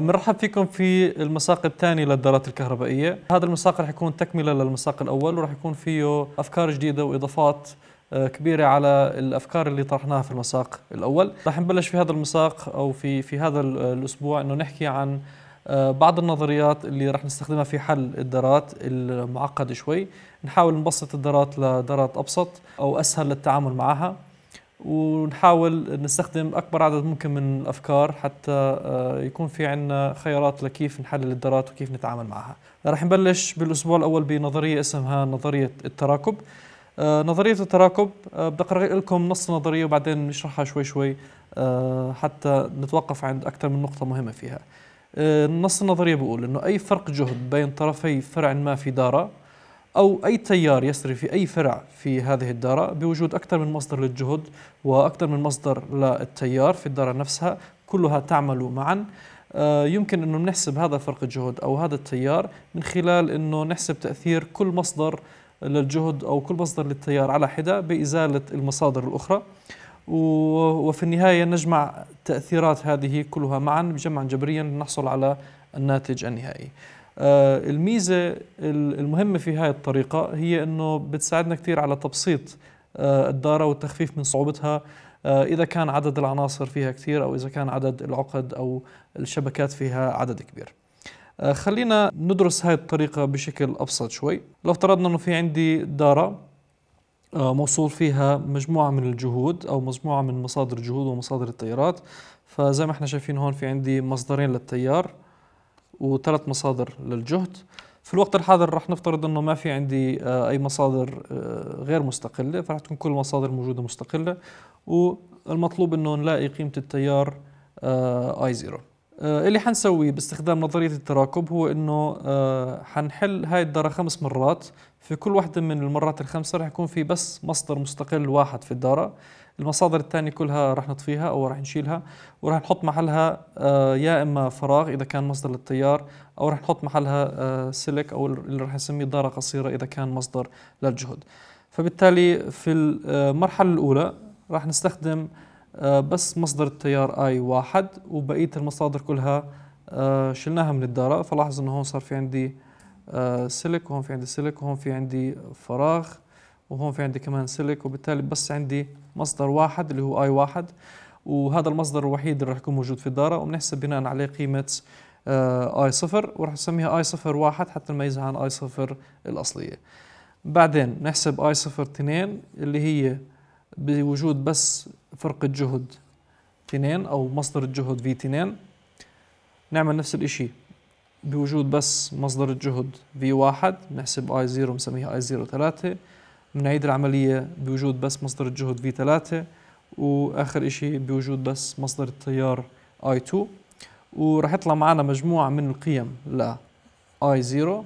مرحب فيكم في المساق الثاني للدارات الكهربائية هذا المساق رح يكون تكملة للمساق الأول ورح يكون فيه أفكار جديدة وإضافات آه، كبيرة على الأفكار اللي طرحناها في المساق الأول رح نبلش في هذا المساق أو في, في هذا آه، الأسبوع أنه نحكي عن آه، بعض النظريات اللي رح نستخدمها في حل الدارات المعقدة شوي نحاول نبسط الدارات لدارات أبسط أو أسهل للتعامل معها ونحاول نستخدم اكبر عدد ممكن من الافكار حتى آه، يكون في عندنا خيارات لكيف نحلل الذرات وكيف نتعامل معها. راح نبلش بالاسبوع الاول بنظريه اسمها نظريه التراكب. آه، نظريه التراكب آه، بقرا لكم نص النظريه وبعدين نشرحها شوي شوي حتى نتوقف عند اكثر من نقطه مهمه فيها. نص النظريه بيقول انه اي فرق جهد بين طرفي فرع ما في داره أو أي تيار يسري في أي فرع في هذه الدارة بوجود أكثر من مصدر للجهد وأكثر من مصدر للتيار في الدارة نفسها كلها تعمل معا آه، يمكن أنه نحسب هذا فرق الجهد أو هذا التيار من خلال أنه نحسب تأثير كل مصدر للجهد أو كل مصدر للتيار على حدة بإزالة المصادر الأخرى وفي النهاية نجمع تأثيرات هذه كلها معا جمعا جبريا نحصل على الناتج النهائي آه، الميزة المهمة في هذه الطريقة هي أنه بتساعدنا كثير على تبسيط آه، الدارة والتخفيف من صعوبتها آه، إذا كان عدد العناصر فيها كثير أو إذا كان عدد العقد أو الشبكات فيها عدد كبير خلينا ندرس هاي الطريقة بشكل أبسط شوي لو افترضنا أنه في عندي دارة موصول فيها مجموعة من الجهود أو مجموعة من مصادر الجهود ومصادر التيارات فزي ما احنا شايفين هون في عندي مصدرين للتيار وثلاث مصادر للجهد في الوقت الحاضر رح نفترض انه ما في عندي آه، اي مصادر آه، غير مستقله فرح تكون كل المصادر موجوده مستقله والمطلوب انه نلاقي قيمه التيار اي آه، زيرو اللي حنسويه باستخدام نظريه التراكب هو انه حنحل هاي الداره خمس مرات في كل واحده من المرات الخمسه رح يكون في بس مصدر مستقل واحد في الداره المصادر الثانية كلها رح نطفيها أو رح نشيلها وراح نحط محلها آه، يا إما فراغ إذا كان مصدر للتيار أو رح نحط محلها آه، سلك أو اللي رح نسميه دارة قصيرة إذا كان مصدر للجهد فبالتالي في آه، المرحلة الأولى رح نستخدم بس مصدر التيار اي واحد وبقية المصادر كلها شلناها من الدارة فلاحظ انه هون صار في عندي سلك وهون في عندي سلك وهون في عندي فراغ وهون في عندي كمان سلك وبالتالي بس عندي مصدر واحد اللي هو اي واحد وهذا المصدر الوحيد اللي راح يكون موجود في الدارة وبنحسب بناء عليه قيمة آه، اي صفر وراح نسميها اي صفر واحد حتى نميزها عن اي صفر الأصلية بعدين نحسب اي صفر اثنين اللي هي بوجود بس فرق الجهد اثنين أو مصدر الجهد في اثنين نعمل نفس الإشي بوجود بس مصدر الجهد في واحد نحسب اي زيرو نسميها اي زيرو ثلاثة بنعيد العملية بوجود بس مصدر الجهد V3 وآخر إشي بوجود بس مصدر التيار I2 ورح يطلع معنا مجموعة من القيم ل I0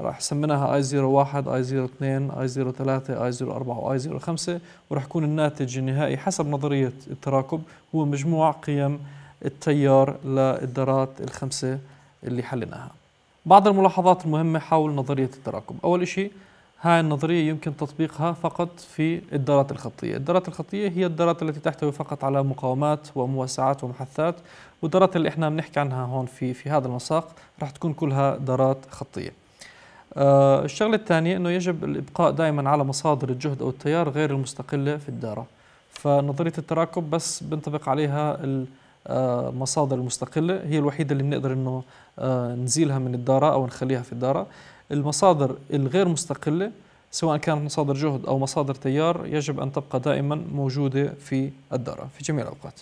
رح سميناها I01 I02 I03 I04 I05 ورح يكون الناتج النهائي حسب نظرية التراكب هو مجموع قيم التيار للذرات الخمسة اللي حليناها بعض الملاحظات المهمة حول نظرية التراكب أول شيء هاي النظرية يمكن تطبيقها فقط في الدارات الخطية الدارات الخطية هي الدارات التي تحتوي فقط على مقاومات وموسعات ومحثات والدارات اللي احنا بنحكي عنها هون في في هذا المساق راح تكون كلها دارات خطية آه الشغلة الثانية انه يجب الابقاء دائما على مصادر الجهد او التيار غير المستقلة في الدارة فنظرية التراكب بس بنطبق عليها المصادر آه، المستقلة هي الوحيدة اللي بنقدر انه آه نزيلها من الدارة او نخليها في الدارة المصادر الغير مستقلة سواء كانت مصادر جهد أو مصادر تيار يجب أن تبقى دائما موجودة في الدارة في جميع الأوقات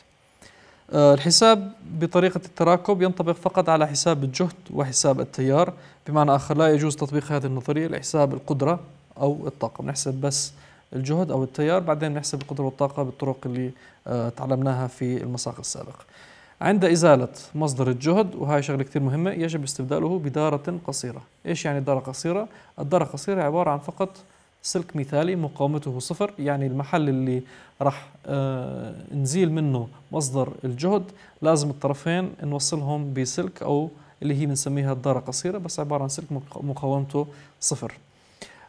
آه، الحساب بطريقة التراكب ينطبق فقط على حساب الجهد وحساب التيار بمعنى آخر لا يجوز تطبيق هذه النظرية لحساب القدرة أو الطاقة بنحسب بس الجهد أو التيار بعدين بنحسب القدرة والطاقة بالطرق اللي آه، تعلمناها في المساق السابق عند إزالة مصدر الجهد وهي شغلة كثير مهمة يجب استبداله بدارة قصيرة إيش يعني دارة قصيرة؟ الدارة القصيرة عبارة عن فقط سلك مثالي مقاومته صفر يعني المحل اللي راح آه نزيل منه مصدر الجهد لازم الطرفين نوصلهم بسلك أو اللي هي بنسميها الدارة قصيرة بس عبارة عن سلك مقاومته صفر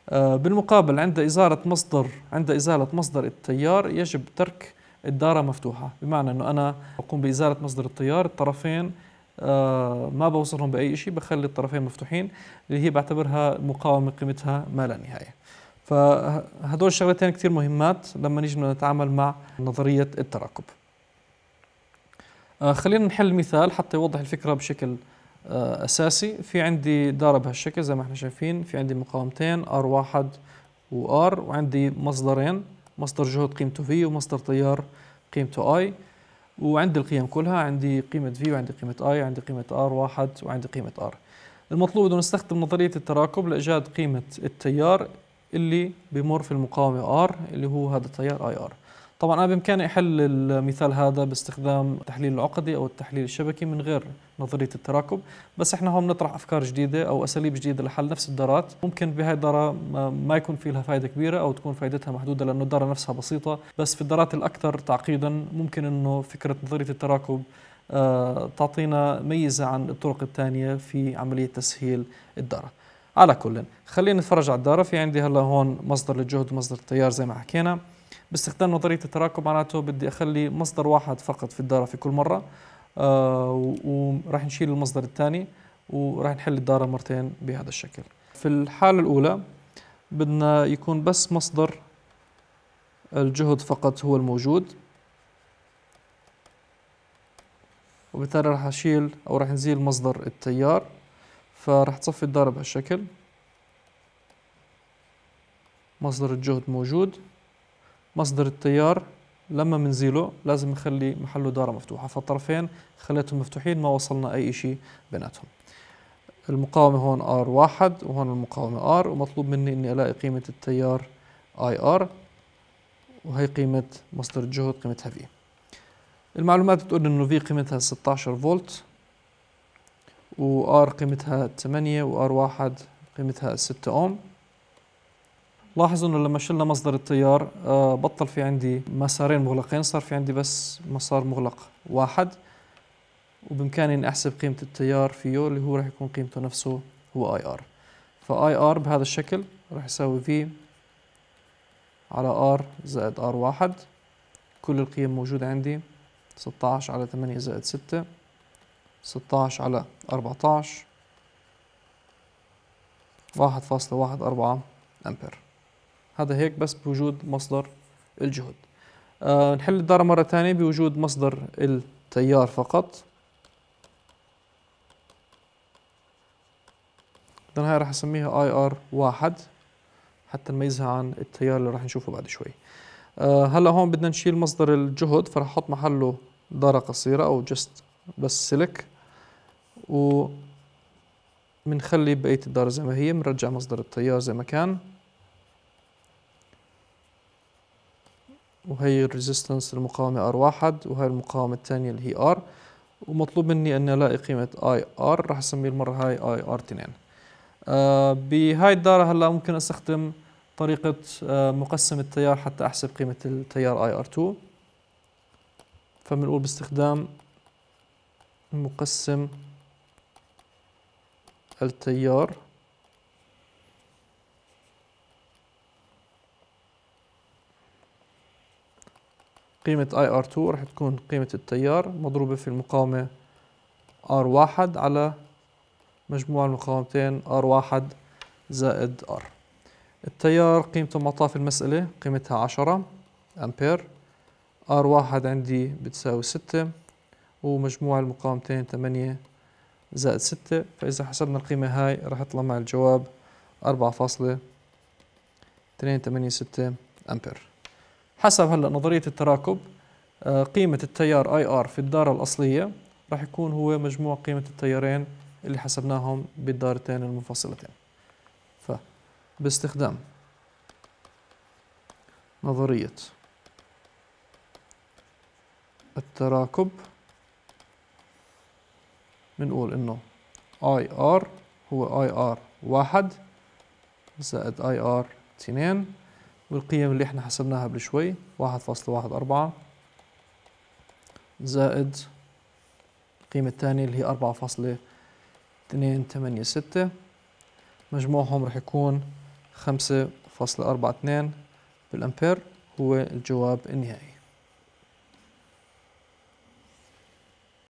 آه بالمقابل عند إزالة مصدر عند إزالة مصدر التيار يجب ترك الدارة مفتوحة بمعنى أنه أنا أقوم بإزالة مصدر التيار الطرفين آه، ما بوصلهم بأي شيء بخلي الطرفين مفتوحين اللي هي بعتبرها مقاومة قيمتها ما لا نهاية فهدول الشغلتين كثير مهمات لما نيجي نتعامل مع نظرية التراكب آه، خلينا نحل مثال حتى يوضح الفكرة بشكل آه، أساسي في عندي دارة بهالشكل زي ما احنا شايفين في عندي مقاومتين R1 و R وعندي مصدرين مصدر جهد قيمته في ومصدر تيار قيمته اي وعندي القيم كلها عندي قيمة في وعندي قيمة اي وعندي قيمة ار واحد وعندي قيمة ار المطلوب انه نستخدم نظرية التراكب لإيجاد قيمة التيار اللي بمر في المقاومة ار اللي هو هذا التيار اي ار طبعا انا بامكاني احل المثال هذا باستخدام التحليل العقدي او التحليل الشبكي من غير نظريه التراكب بس احنا هون بنطرح افكار جديده او اساليب جديده لحل نفس الدارات ممكن بهاي الداره ما يكون في لها فائده كبيره او تكون فائدتها محدوده لانه الداره نفسها بسيطه بس في الدارات الاكثر تعقيدا ممكن انه فكره نظريه التراكب آه، تعطينا ميزه عن الطرق الثانيه في عمليه تسهيل الداره على كل خلينا نتفرج على الداره في عندي هلا هون مصدر للجهد ومصدر التيار زي ما حكينا باستخدام نظريه التراكم معناته بدي اخلي مصدر واحد فقط في الداره في كل مره آه وراح نشيل المصدر الثاني وراح نحل الداره مرتين بهذا الشكل في الحاله الاولى بدنا يكون بس مصدر الجهد فقط هو الموجود وبالتالي راح اشيل او راح نزيل مصدر التيار فراح تصفي الدارة بهالشكل مصدر الجهد موجود مصدر التيار لما بنزيله لازم نخلي محله دارة مفتوحة فالطرفين خليتهم مفتوحين ما وصلنا أي شيء بيناتهم المقاومة هون ار 1 وهون المقاومة ار ومطلوب مني إني ألاقي قيمة التيار اي ار وهي قيمة مصدر الجهد قيمتها في المعلومات بتقول إنه في قيمتها 16 فولت وار قيمتها 8 وار 1 قيمتها 6 أوم لاحظ انه لما شلنا مصدر التيار آه، بطل في عندي مسارين مغلقين صار في عندي بس مسار مغلق واحد وبامكاني اني احسب قيمه التيار فيه اللي هو راح يكون قيمته نفسه هو اي ار فاي ار بهذا الشكل راح يساوي في على ار زائد ار واحد كل القيم موجودة عندي 16 على 8 زائد 6 16 على 14 1.14 أمبير هذا هيك بس بوجود مصدر الجهد أه نحل الدارة مرة ثانية بوجود مصدر التيار فقط إذن هاي راح أسميها اي ار واحد حتى نميزها عن التيار اللي راح نشوفه بعد شوي أه هلا هون بدنا نشيل مصدر الجهد فراح أحط محله دارة قصيرة أو جست بس سلك و بنخلي بقية الدارة زي ما هي بنرجع مصدر التيار زي ما كان وهي الريزيستنس المقاومة ار R1 وهي المقاومة الثانية اللي هي R ومطلوب مني اني الاقي قيمة IR ار راح اسميه المرة هاي ir 2 آه بهاي الدارة هلا ممكن استخدم طريقة آه مقسم التيار حتى احسب قيمة التيار ir 2 فبنقول باستخدام مقسم التيار قيمة اي ار 2 راح تكون قيمة التيار مضروبة في المقاومة ار واحد على مجموع المقاومتين ار واحد زائد ار التيار قيمته معطاة في المسألة قيمتها عشرة أمبير ار واحد عندي بتساوي ستة ومجموع المقاومتين تمانية زائد ستة فإذا حسبنا القيمة هاي راح يطلع مع الجواب أربعة فاصلة ستة أمبير حسب هلا نظريه التراكب آه، قيمه التيار اي ار في الداره الاصليه راح يكون هو مجموع قيمه التيارين اللي حسبناهم بالدارتين المنفصلتين باستخدام نظريه التراكب بنقول انه اي ار هو اي ار واحد زائد اي ار اثنين والقيم اللي احنا حسبناها قبل شوي واحد فاصلة واحد أربعة زائد القيمة الثانية اللي هي أربعة فاصلة اثنين تمانية ستة مجموعهم رح يكون خمسة فاصلة أربعة اثنين بالأمبير هو الجواب النهائي